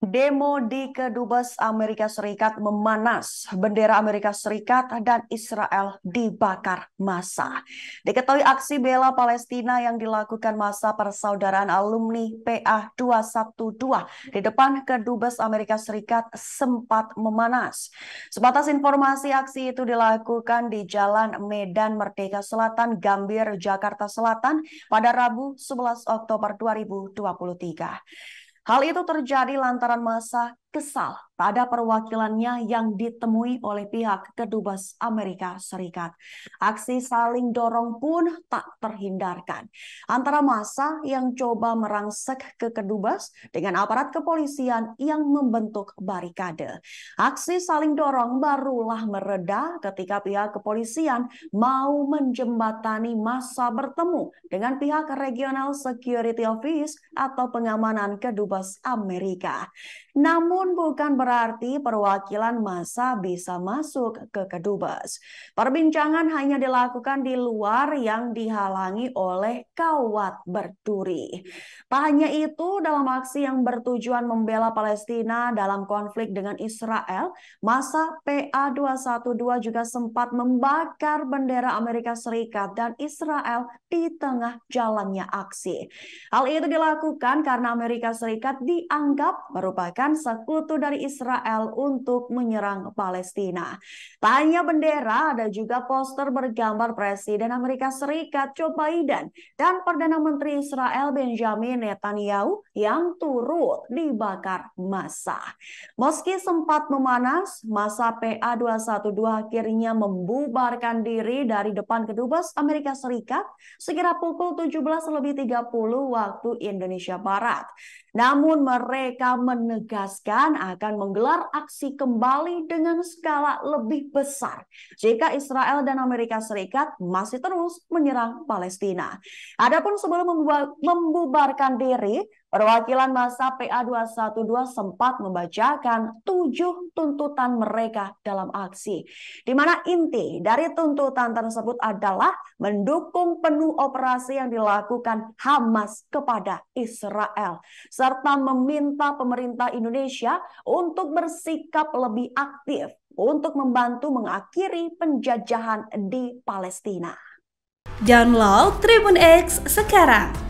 Demo di Kedubes Amerika Serikat memanas, bendera Amerika Serikat dan Israel dibakar massa. Diketahui aksi bela Palestina yang dilakukan masa persaudaraan alumni PA212 di depan Kedubes Amerika Serikat sempat memanas. Sebatas informasi aksi itu dilakukan di Jalan Medan Merdeka Selatan, Gambir, Jakarta Selatan pada Rabu 11 Oktober 2023. Hal itu terjadi lantaran masa kesal pada perwakilannya yang ditemui oleh pihak kedubes Amerika Serikat. Aksi saling dorong pun tak terhindarkan. Antara masa yang coba merangsek ke kedubes dengan aparat kepolisian yang membentuk barikade. Aksi saling dorong barulah mereda ketika pihak kepolisian mau menjembatani masa bertemu dengan pihak Regional Security Office atau pengamanan kedubes Amerika. Namun bukan berarti perwakilan masa bisa masuk ke kedubes. Perbincangan hanya dilakukan di luar yang dihalangi oleh kawat berduri. Tak hanya itu, dalam aksi yang bertujuan membela Palestina dalam konflik dengan Israel, Masa PA212 juga sempat membakar bendera Amerika Serikat dan Israel di tengah jalannya aksi. Hal itu dilakukan karena Amerika Serikat dianggap merupakan sekutu dari Israel untuk menyerang Palestina. Tanya bendera, ada juga poster bergambar Presiden Amerika Serikat Joe Biden dan Perdana Menteri Israel Benjamin Netanyahu yang turut dibakar masa. Meski sempat memanas, masa PA212 akhirnya membubarkan diri dari depan kedubes Amerika Serikat sekira pukul 17 lebih 30 waktu Indonesia Barat. Namun mereka menegak menegaskan akan menggelar aksi kembali dengan skala lebih besar jika Israel dan Amerika Serikat masih terus menyerang Palestina. Adapun sebelum membubarkan diri, Perwakilan masa PA212 sempat membacakan tujuh tuntutan mereka dalam aksi, di mana inti dari tuntutan tersebut adalah mendukung penuh operasi yang dilakukan Hamas kepada Israel, serta meminta pemerintah Indonesia untuk bersikap lebih aktif untuk membantu mengakhiri penjajahan di Palestina. Download Tribun X sekarang